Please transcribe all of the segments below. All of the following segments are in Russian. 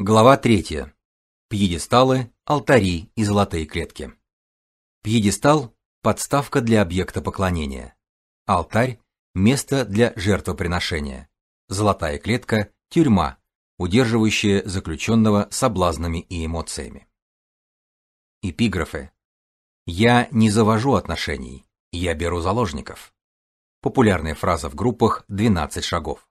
Глава 3. Пьедесталы, алтари и золотые клетки. Пьедестал подставка для объекта поклонения. Алтарь место для жертвоприношения. Золотая клетка тюрьма, удерживающая заключенного соблазнами и эмоциями. Эпиграфы. Я не завожу отношений, я беру заложников. Популярная фраза в группах 12 шагов.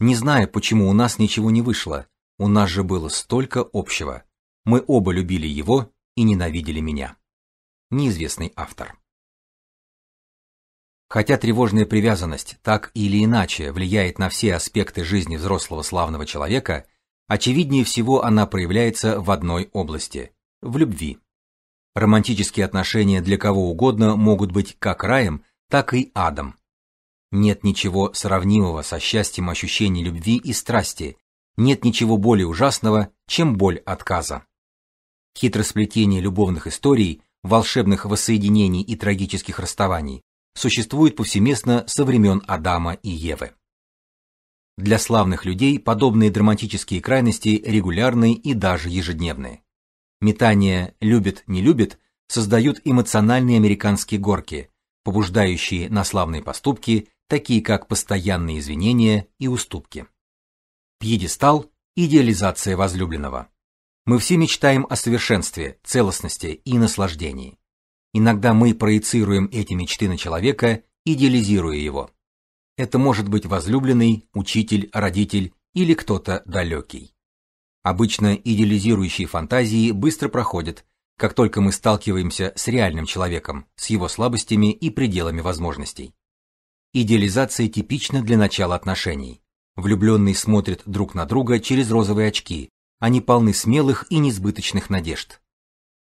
Не знаю, почему у нас ничего не вышло, у нас же было столько общего. Мы оба любили его и ненавидели меня. Неизвестный автор. Хотя тревожная привязанность так или иначе влияет на все аспекты жизни взрослого славного человека, очевиднее всего она проявляется в одной области в любви. Романтические отношения для кого угодно могут быть как раем, так и адом. Нет ничего сравнимого со счастьем ощущений любви и страсти, нет ничего более ужасного, чем боль отказа. Хитросплетение любовных историй, волшебных воссоединений и трагических расставаний существует повсеместно со времен Адама и Евы. Для славных людей подобные драматические крайности регулярны и даже ежедневны. Метание любит не любит создают эмоциональные американские горки, побуждающие на славные поступки, такие как постоянные извинения и уступки пьедестал, идеализация возлюбленного. Мы все мечтаем о совершенстве, целостности и наслаждении. Иногда мы проецируем эти мечты на человека, идеализируя его. Это может быть возлюбленный, учитель, родитель или кто-то далекий. Обычно идеализирующие фантазии быстро проходят, как только мы сталкиваемся с реальным человеком, с его слабостями и пределами возможностей. Идеализация типична для начала отношений Влюбленные смотрят друг на друга через розовые очки. Они полны смелых и несбыточных надежд.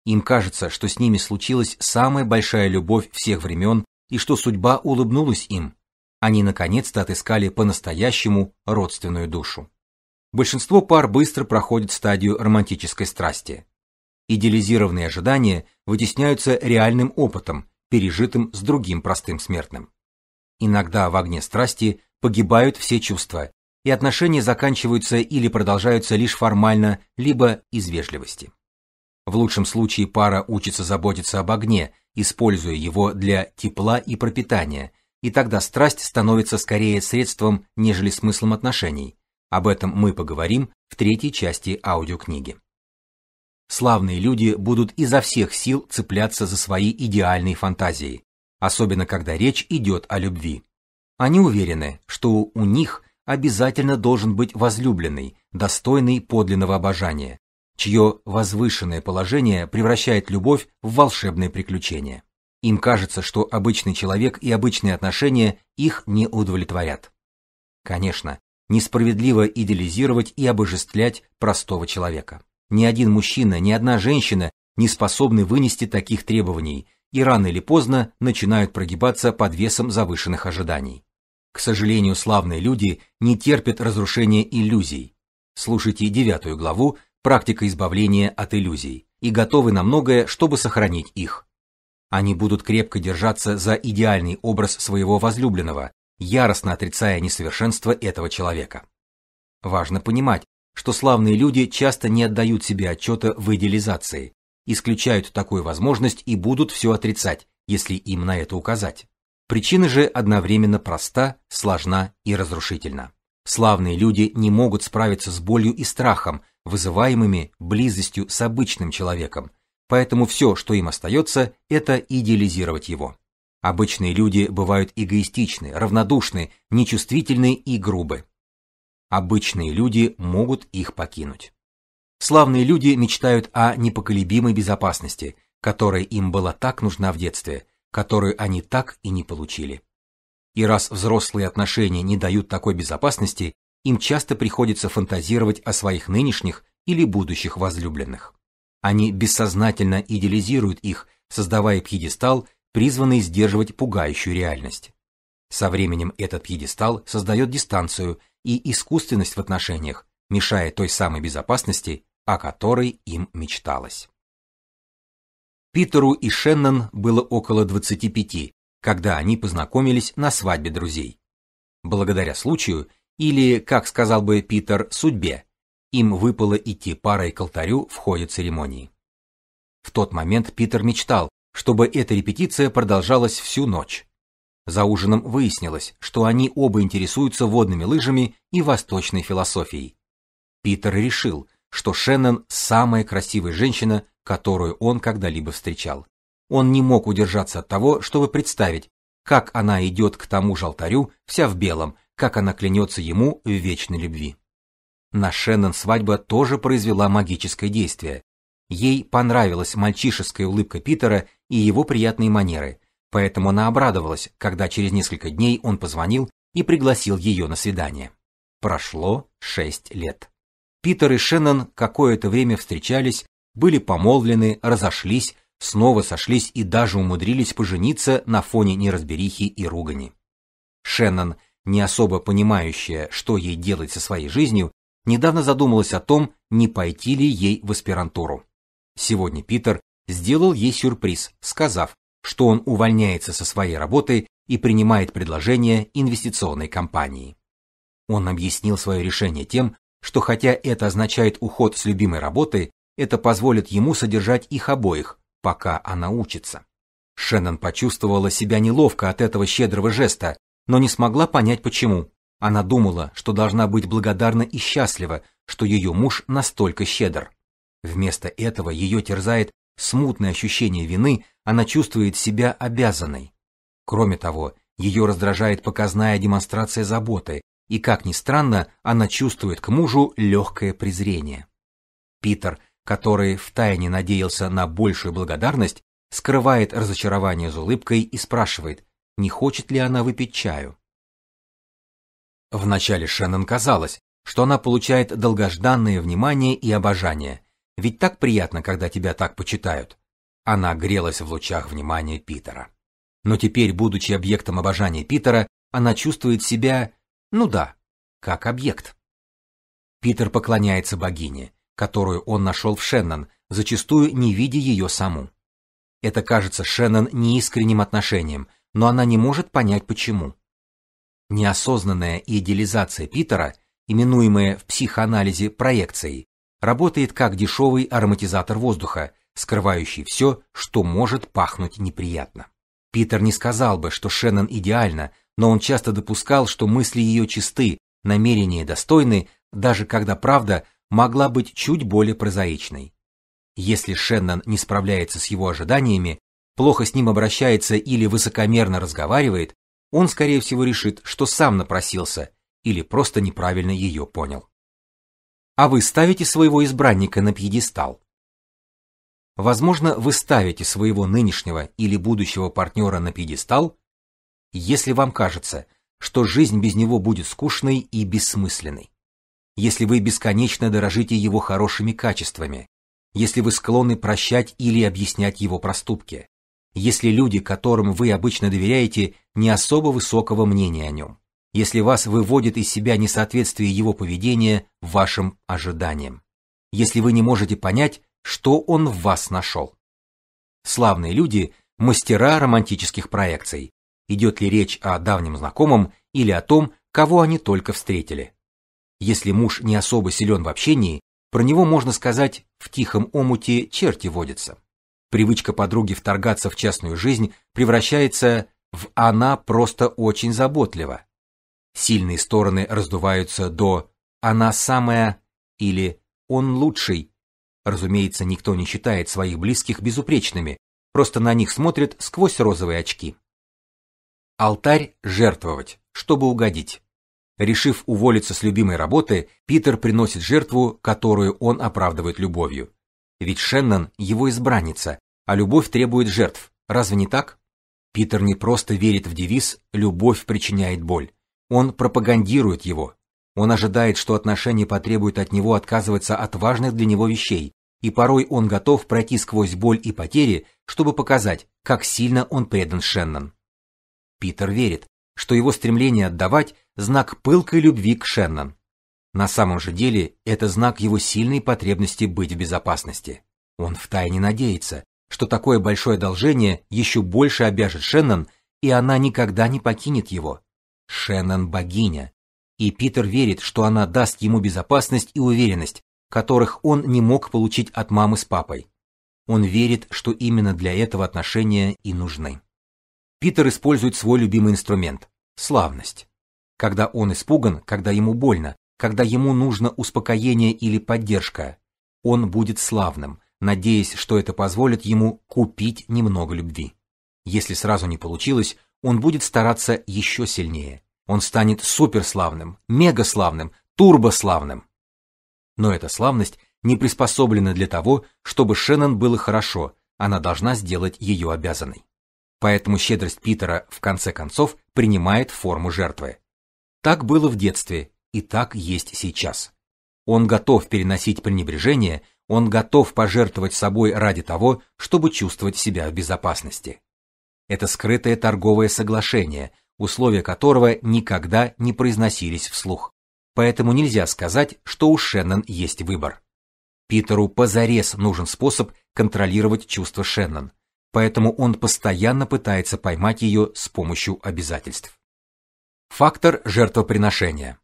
Им кажется, что с ними случилась самая большая любовь всех времен и что судьба улыбнулась им. Они наконец-то отыскали по-настоящему родственную душу. Большинство пар быстро проходит стадию романтической страсти. Идеализированные ожидания вытесняются реальным опытом, пережитым с другим простым смертным. Иногда в огне страсти погибают все чувства, и отношения заканчиваются или продолжаются лишь формально, либо из вежливости. В лучшем случае пара учится заботиться об огне, используя его для тепла и пропитания, и тогда страсть становится скорее средством, нежели смыслом отношений. Об этом мы поговорим в третьей части аудиокниги. Славные люди будут изо всех сил цепляться за свои идеальные фантазии, особенно когда речь идет о любви. Они уверены, что у них обязательно должен быть возлюбленный, достойный подлинного обожания, чье возвышенное положение превращает любовь в волшебное приключение. Им кажется, что обычный человек и обычные отношения их не удовлетворят. Конечно, несправедливо идеализировать и обожествлять простого человека. Ни один мужчина, ни одна женщина не способны вынести таких требований и рано или поздно начинают прогибаться под весом завышенных ожиданий. К сожалению, славные люди не терпят разрушения иллюзий. Слушайте девятую главу «Практика избавления от иллюзий» и готовы на многое, чтобы сохранить их. Они будут крепко держаться за идеальный образ своего возлюбленного, яростно отрицая несовершенство этого человека. Важно понимать, что славные люди часто не отдают себе отчета в идеализации, исключают такую возможность и будут все отрицать, если им на это указать. Причина же одновременно проста, сложна и разрушительна. Славные люди не могут справиться с болью и страхом, вызываемыми близостью с обычным человеком, поэтому все, что им остается, это идеализировать его. Обычные люди бывают эгоистичны, равнодушны, нечувствительны и грубы. Обычные люди могут их покинуть. Славные люди мечтают о непоколебимой безопасности, которая им была так нужна в детстве – которую они так и не получили. И раз взрослые отношения не дают такой безопасности, им часто приходится фантазировать о своих нынешних или будущих возлюбленных. Они бессознательно идеализируют их, создавая пьедестал, призванный сдерживать пугающую реальность. Со временем этот пьедестал создает дистанцию и искусственность в отношениях, мешая той самой безопасности, о которой им мечталось. Питеру и Шеннон было около 25, когда они познакомились на свадьбе друзей. Благодаря случаю, или, как сказал бы Питер, судьбе, им выпало идти парой к алтарю в ходе церемонии. В тот момент Питер мечтал, чтобы эта репетиция продолжалась всю ночь. За ужином выяснилось, что они оба интересуются водными лыжами и восточной философией. Питер решил, что Шеннон самая красивая женщина, которую он когда-либо встречал. Он не мог удержаться от того, чтобы представить, как она идет к тому же алтарю, вся в белом, как она клянется ему в вечной любви. На Шеннон свадьба тоже произвела магическое действие. Ей понравилась мальчишеская улыбка Питера и его приятные манеры, поэтому она обрадовалась, когда через несколько дней он позвонил и пригласил ее на свидание. Прошло шесть лет. Питер и Шеннон какое-то время встречались были помолвлены, разошлись, снова сошлись и даже умудрились пожениться на фоне неразберихи и ругани. Шеннон, не особо понимающая, что ей делать со своей жизнью, недавно задумалась о том, не пойти ли ей в аспирантуру. Сегодня Питер сделал ей сюрприз, сказав, что он увольняется со своей работы и принимает предложение инвестиционной компании. Он объяснил свое решение тем, что хотя это означает уход с любимой работы, это позволит ему содержать их обоих, пока она учится. Шеннон почувствовала себя неловко от этого щедрого жеста, но не смогла понять почему. Она думала, что должна быть благодарна и счастлива, что ее муж настолько щедр. Вместо этого ее терзает смутное ощущение вины, она чувствует себя обязанной. Кроме того, ее раздражает показная демонстрация заботы, и как ни странно, она чувствует к мужу легкое презрение. Питер который втайне надеялся на большую благодарность, скрывает разочарование за улыбкой и спрашивает, не хочет ли она выпить чаю. Вначале Шеннон казалось, что она получает долгожданное внимание и обожание, ведь так приятно, когда тебя так почитают. Она грелась в лучах внимания Питера. Но теперь, будучи объектом обожания Питера, она чувствует себя, ну да, как объект. Питер поклоняется богине, которую он нашел в Шеннон, зачастую не видя ее саму. Это кажется Шеннон неискренним отношением, но она не может понять почему. Неосознанная идеализация Питера, именуемая в психоанализе проекцией, работает как дешевый ароматизатор воздуха, скрывающий все, что может пахнуть неприятно. Питер не сказал бы, что Шеннон идеальна, но он часто допускал, что мысли ее чисты, намерения достойны, даже когда правда могла быть чуть более прозаичной. Если Шеннон не справляется с его ожиданиями, плохо с ним обращается или высокомерно разговаривает, он скорее всего решит, что сам напросился или просто неправильно ее понял. А вы ставите своего избранника на пьедестал? Возможно, вы ставите своего нынешнего или будущего партнера на пьедестал, если вам кажется, что жизнь без него будет скучной и бессмысленной если вы бесконечно дорожите его хорошими качествами, если вы склонны прощать или объяснять его проступки, если люди, которым вы обычно доверяете, не особо высокого мнения о нем, если вас выводит из себя несоответствие его поведения вашим ожиданиям, если вы не можете понять, что он в вас нашел. Славные люди – мастера романтических проекций, идет ли речь о давнем знакомом или о том, кого они только встретили. Если муж не особо силен в общении, про него можно сказать «в тихом омуте черти водятся». Привычка подруги вторгаться в частную жизнь превращается в «она просто очень заботлива». Сильные стороны раздуваются до «она самая» или «он лучший». Разумеется, никто не считает своих близких безупречными, просто на них смотрят сквозь розовые очки. Алтарь жертвовать, чтобы угодить. Решив уволиться с любимой работы, Питер приносит жертву, которую он оправдывает любовью. Ведь Шеннон его избранница, а любовь требует жертв. Разве не так? Питер не просто верит в девиз «любовь причиняет боль». Он пропагандирует его. Он ожидает, что отношения потребуют от него отказываться от важных для него вещей, и порой он готов пройти сквозь боль и потери, чтобы показать, как сильно он предан Шеннон. Питер верит, что его стремление отдавать знак пылкой любви к Шеннон. На самом же деле, это знак его сильной потребности быть в безопасности. Он втайне надеется, что такое большое одолжение еще больше обяжет Шеннон, и она никогда не покинет его. Шеннон богиня, и Питер верит, что она даст ему безопасность и уверенность, которых он не мог получить от мамы с папой. Он верит, что именно для этого отношения и нужны. Питер использует свой любимый инструмент славность. Когда он испуган, когда ему больно, когда ему нужно успокоение или поддержка, он будет славным, надеясь, что это позволит ему купить немного любви. Если сразу не получилось, он будет стараться еще сильнее. Он станет суперславным, мегаславным, турбославным. Но эта славность не приспособлена для того, чтобы Шеннон было хорошо, она должна сделать ее обязанной. Поэтому щедрость Питера в конце концов принимает форму жертвы. Так было в детстве и так есть сейчас. Он готов переносить пренебрежение, он готов пожертвовать собой ради того, чтобы чувствовать себя в безопасности. Это скрытое торговое соглашение, условия которого никогда не произносились вслух. Поэтому нельзя сказать, что у Шеннон есть выбор. Питеру позарез нужен способ контролировать чувства Шеннон, поэтому он постоянно пытается поймать ее с помощью обязательств. Фактор жертвоприношения.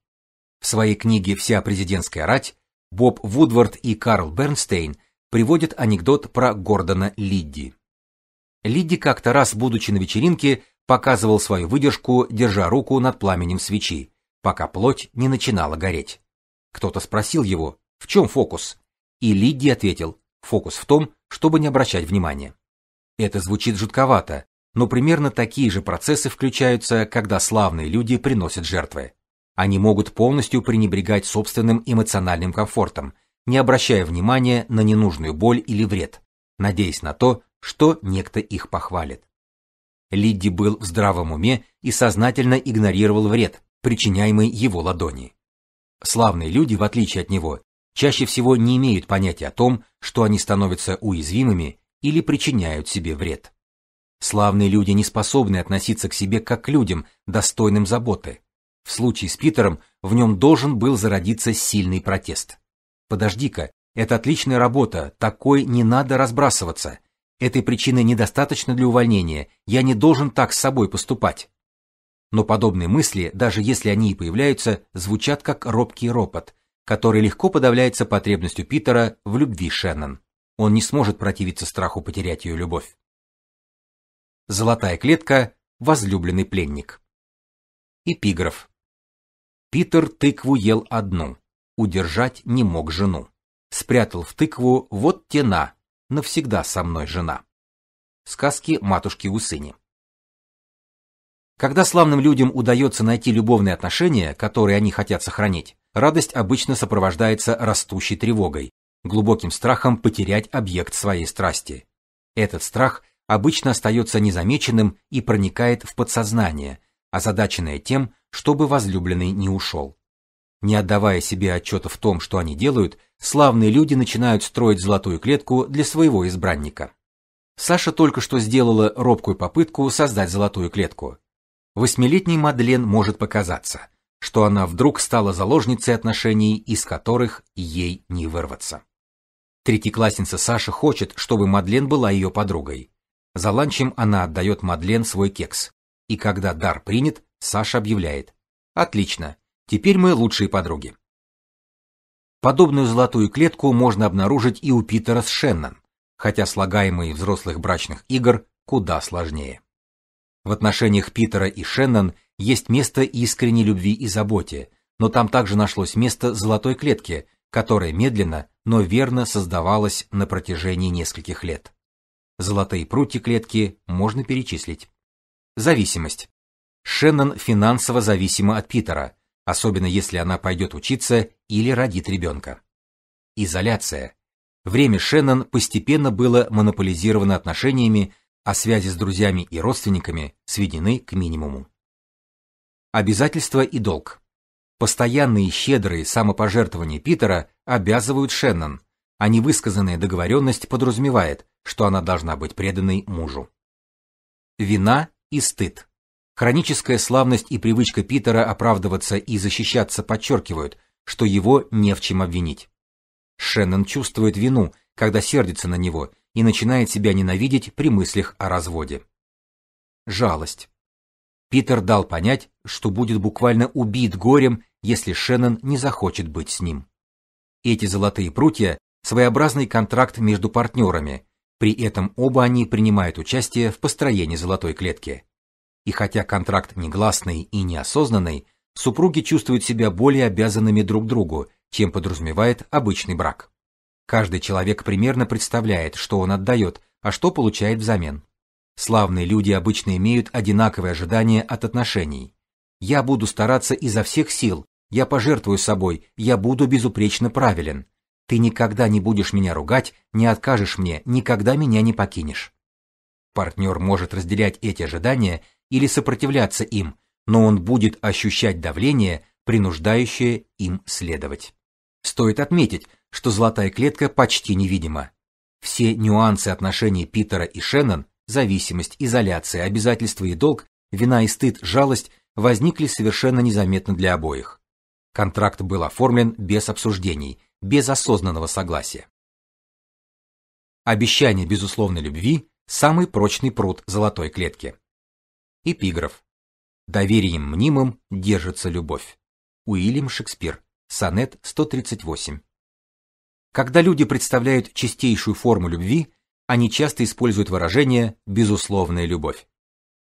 В своей книге Вся президентская рать Боб Вудвард и Карл Бернстейн приводят анекдот про Гордона Лидди. Лидди как-то раз, будучи на вечеринке, показывал свою выдержку, держа руку над пламенем свечи, пока плоть не начинала гореть. Кто-то спросил его: "В чем фокус?" И Лидди ответил: "Фокус в том, чтобы не обращать внимания". Это звучит жутковато, но примерно такие же процессы включаются, когда славные люди приносят жертвы. Они могут полностью пренебрегать собственным эмоциональным комфортом, не обращая внимания на ненужную боль или вред, надеясь на то, что некто их похвалит. Лидди был в здравом уме и сознательно игнорировал вред, причиняемый его ладони. Славные люди, в отличие от него, чаще всего не имеют понятия о том, что они становятся уязвимыми или причиняют себе вред. Славные люди не способны относиться к себе как к людям, достойным заботы. В случае с Питером в нем должен был зародиться сильный протест. Подожди-ка, это отличная работа, такой не надо разбрасываться. Этой причины недостаточно для увольнения, я не должен так с собой поступать. Но подобные мысли, даже если они и появляются, звучат как робкий ропот, который легко подавляется потребностью Питера в любви Шеннон он не сможет противиться страху потерять ее любовь. Золотая клетка, возлюбленный пленник. Эпиграф. Питер тыкву ел одну, удержать не мог жену. Спрятал в тыкву вот тена, навсегда со мной жена. Сказки матушки Усыни. Когда славным людям удается найти любовные отношения, которые они хотят сохранить, радость обычно сопровождается растущей тревогой, глубоким страхом потерять объект своей страсти. Этот страх обычно остается незамеченным и проникает в подсознание, озадаченное тем, чтобы возлюбленный не ушел. Не отдавая себе отчета в том, что они делают, славные люди начинают строить золотую клетку для своего избранника. Саша только что сделала робкую попытку создать золотую клетку. Восьмилетней Мадлен может показаться, что она вдруг стала заложницей отношений, из которых ей не вырваться. Третьеклассница Саша хочет, чтобы Мадлен была ее подругой. За ланчем она отдает Мадлен свой кекс. И когда дар принят, Саша объявляет: "Отлично. Теперь мы лучшие подруги". Подобную золотую клетку можно обнаружить и у Питера с Шеннон, хотя слагаемые взрослых брачных игр куда сложнее. В отношениях Питера и Шеннон есть место искренней любви и заботе, но там также нашлось место золотой клетки, которая медленно, но верно создавалась на протяжении нескольких лет. Золотые прутья клетки можно перечислить. Зависимость. Шеннон финансово зависима от Питера, особенно если она пойдет учиться или родит ребенка. Изоляция. Время Шеннон постепенно было монополизировано отношениями, а связи с друзьями и родственниками сведены к минимуму. Обязательства и долг. Постоянные щедрые самопожертвования Питера обязывают Шеннон, а невысказанная договоренность подразумевает, что она должна быть преданной мужу. Вина и стыд. Хроническая славность и привычка Питера оправдываться и защищаться подчеркивают, что его не в чем обвинить. Шеннон чувствует вину, когда сердится на него и начинает себя ненавидеть при мыслях о разводе. Жалость. Питер дал понять, что будет буквально убит горем, если Шеннон не захочет быть с ним. Эти золотые прутья своеобразный контракт между партнерами, при этом оба они принимают участие в построении золотой клетки. И хотя контракт негласный и неосознанный, супруги чувствуют себя более обязанными друг другу, чем подразумевает обычный брак. Каждый человек примерно представляет, что он отдает, а что получает взамен. Славные люди обычно имеют одинаковые ожидания от отношений. Я буду стараться изо всех сил, я пожертвую собой, я буду безупречно правилен. Ты никогда не будешь меня ругать, не откажешь мне, никогда меня не покинешь. Партнер может разделять эти ожидания или сопротивляться им, но он будет ощущать давление, принуждающее им следовать. Стоит отметить, что золотая клетка почти невидима. Все нюансы отношений Питера и Шеннон зависимость, изоляция, обязательства и долг, вина и стыд, жалость возникли совершенно незаметно для обоих. Контракт был оформлен без обсуждений, без осознанного согласия. Обещание безусловной любви самый прочный пруд золотой клетки. Эпиграф. Доверием мнимым держится любовь. Уильям Шекспир. Сонет 138. Когда люди представляют чистейшую форму любви, они часто используют выражение безусловная любовь.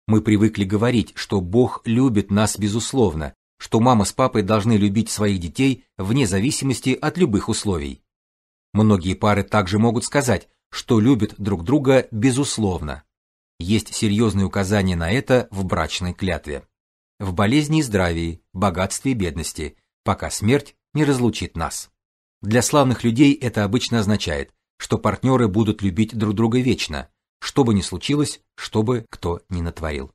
Мы привыкли говорить, что Бог любит нас безусловно, что мама с папой должны любить своих детей вне зависимости от любых условий. Многие пары также могут сказать, что любят друг друга безусловно. Есть серьезные указания на это в брачной клятве. В болезни и здравии, богатстве и бедности, пока смерть не разлучит нас. Для славных людей это обычно означает, что партнеры будут любить друг друга вечно, что бы ни случилось, что бы кто ни натворил.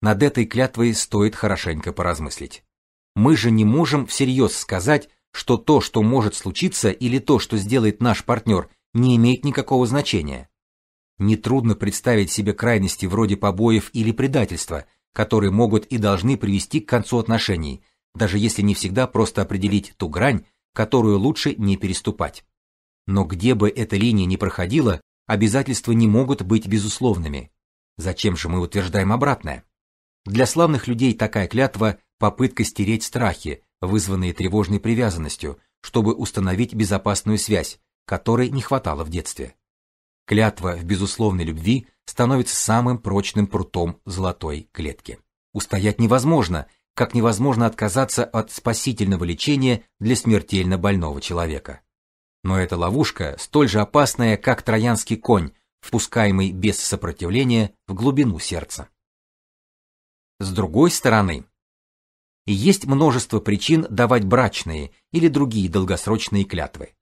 Над этой клятвой стоит хорошенько поразмыслить. Мы же не можем всерьез сказать, что то, что может случиться или то, что сделает наш партнер, не имеет никакого значения. Нетрудно представить себе крайности вроде побоев или предательства, которые могут и должны привести к концу отношений, даже если не всегда просто определить ту грань, которую лучше не переступать. Но где бы эта линия ни проходила, обязательства не могут быть безусловными. Зачем же мы утверждаем обратное? Для славных людей такая клятва попытка стереть страхи, вызванные тревожной привязанностью, чтобы установить безопасную связь, которой не хватало в детстве. Клятва в безусловной любви становится самым прочным прутом золотой клетки. Устоять невозможно, как невозможно отказаться от спасительного лечения для смертельно больного человека. Но эта ловушка столь же опасная, как троянский конь, впускаемый без сопротивления в глубину сердца. С другой стороны, есть множество причин давать брачные или другие долгосрочные клятвы.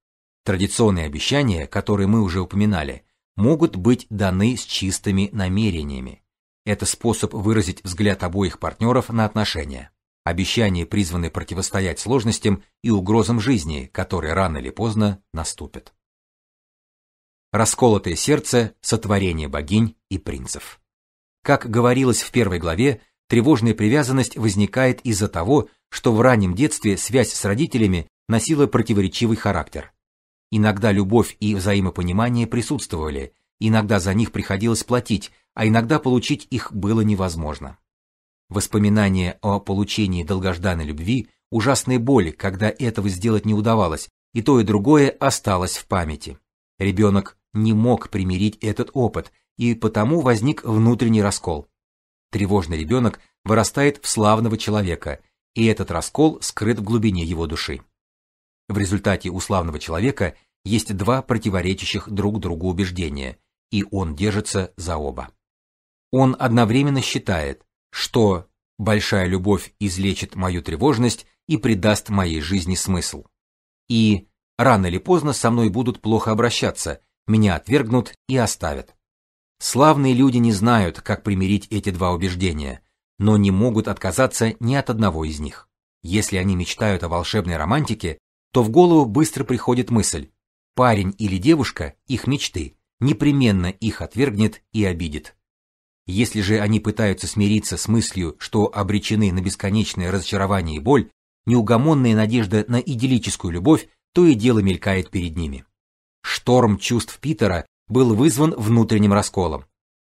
Традиционные обещания, которые мы уже упоминали, могут быть даны с чистыми намерениями. Это способ выразить взгляд обоих партнеров на отношения. Обещания призваны противостоять сложностям и угрозам жизни, которые рано или поздно наступят. Расколотое сердце сотворение богинь и принцев. Как говорилось в первой главе, тревожная привязанность возникает из-за того, что в раннем детстве связь с родителями носила противоречивый характер. Иногда любовь и взаимопонимание присутствовали, иногда за них приходилось платить, а иногда получить их было невозможно. Воспоминания о получении долгожданной любви, ужасной боли, когда этого сделать не удавалось, и то и другое осталось в памяти. Ребенок не мог примирить этот опыт, и потому возник внутренний раскол. Тревожный ребенок вырастает в славного человека, и этот раскол скрыт в глубине его души. В результате у славного человека есть два противоречащих друг другу убеждения, и он держится за оба. Он одновременно считает, что большая любовь излечит мою тревожность и придаст моей жизни смысл. И рано или поздно со мной будут плохо обращаться, меня отвергнут и оставят. Славные люди не знают, как примирить эти два убеждения, но не могут отказаться ни от одного из них. Если они мечтают о волшебной романтике, то в голову быстро приходит мысль: парень или девушка их мечты непременно их отвергнет и обидит. Если же они пытаются смириться с мыслью, что обречены на бесконечное разочарование и боль, неугомонная надежда на идиллическую любовь то и дело мелькает перед ними. Шторм чувств Питера был вызван внутренним расколом.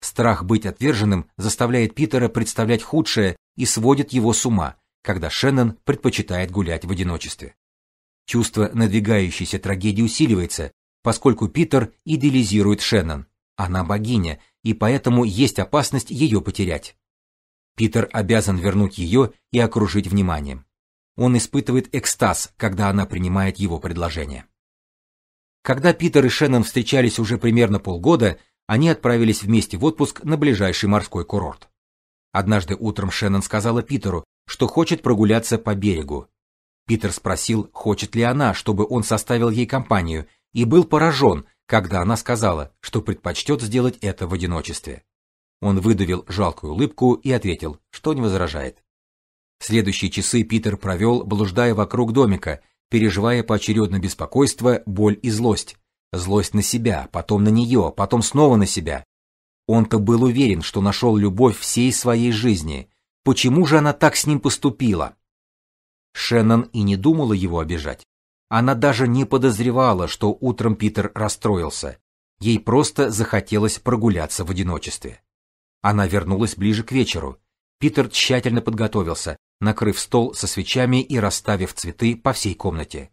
Страх быть отверженным заставляет Питера представлять худшее и сводит его с ума, когда Шеннон предпочитает гулять в одиночестве. Чувство надвигающейся трагедии усиливается, поскольку Питер идеализирует Шеннон, она богиня, и поэтому есть опасность ее потерять. Питер обязан вернуть ее и окружить вниманием. Он испытывает экстаз, когда она принимает его предложение. Когда Питер и Шеннон встречались уже примерно полгода, они отправились вместе в отпуск на ближайший морской курорт. Однажды утром Шеннон сказала Питеру, что хочет прогуляться по берегу. Питер спросил, хочет ли она, чтобы он составил ей компанию, и был поражен, когда она сказала, что предпочтет сделать это в одиночестве. Он выдавил жалкую улыбку и ответил, что не возражает. Следующие часы Питер провел, блуждая вокруг домика, переживая поочередно беспокойство, боль и злость. Злость на себя, потом на нее, потом снова на себя. Он-то был уверен, что нашел любовь всей своей жизни. Почему же она так с ним поступила? Шеннон и не думала его обижать. Она даже не подозревала, что утром Питер расстроился. Ей просто захотелось прогуляться в одиночестве. Она вернулась ближе к вечеру. Питер тщательно подготовился, накрыв стол со свечами и расставив цветы по всей комнате.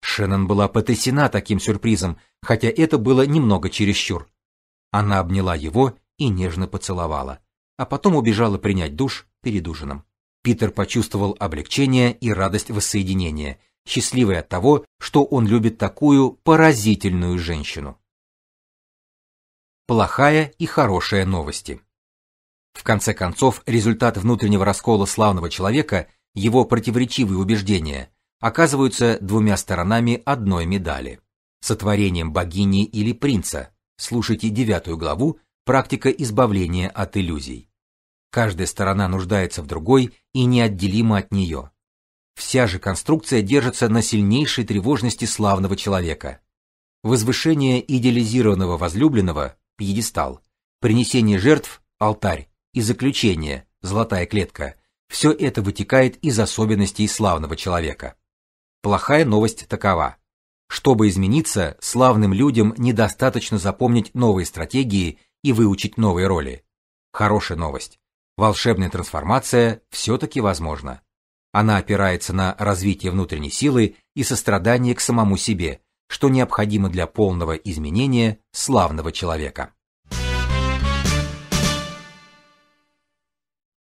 Шеннон была потрясена таким сюрпризом, хотя это было немного чересчур. Она обняла его и нежно поцеловала, а потом убежала принять душ перед ужином. Питер почувствовал облегчение и радость воссоединения, счастливый от того, что он любит такую поразительную женщину. Плохая и хорошая новости. В конце концов, результат внутреннего раскола славного человека, его противоречивые убеждения, оказываются двумя сторонами одной медали. Сотворением богини или принца. Слушайте девятую главу «Практика избавления от иллюзий». Каждая сторона нуждается в другой и неотделима от нее. Вся же конструкция держится на сильнейшей тревожности славного человека. Возвышение идеализированного возлюбленного – пьедестал, принесение жертв – алтарь и заключение – золотая клетка – все это вытекает из особенностей славного человека. Плохая новость такова. Чтобы измениться, славным людям недостаточно запомнить новые стратегии и выучить новые роли. Хорошая новость. Волшебная трансформация все-таки возможна. Она опирается на развитие внутренней силы и сострадание к самому себе, что необходимо для полного изменения славного человека.